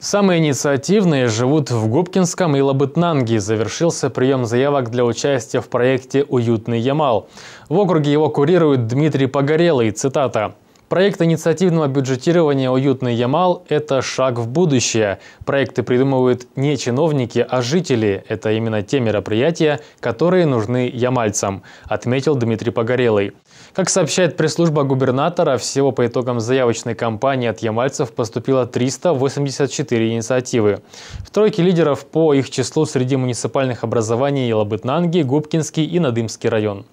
Самые инициативные живут в Губкинском и Лабытнанге. Завершился прием заявок для участия в проекте «Уютный Ямал». В округе его курирует Дмитрий Погорелый. Цитата. Проект инициативного бюджетирования «Уютный Ямал» – это шаг в будущее. Проекты придумывают не чиновники, а жители. Это именно те мероприятия, которые нужны ямальцам, отметил Дмитрий Погорелый. Как сообщает пресс-служба губернатора, всего по итогам заявочной кампании от ямальцев поступило 384 инициативы. В тройке лидеров по их числу среди муниципальных образований Елабытнанги, Губкинский и Надымский район.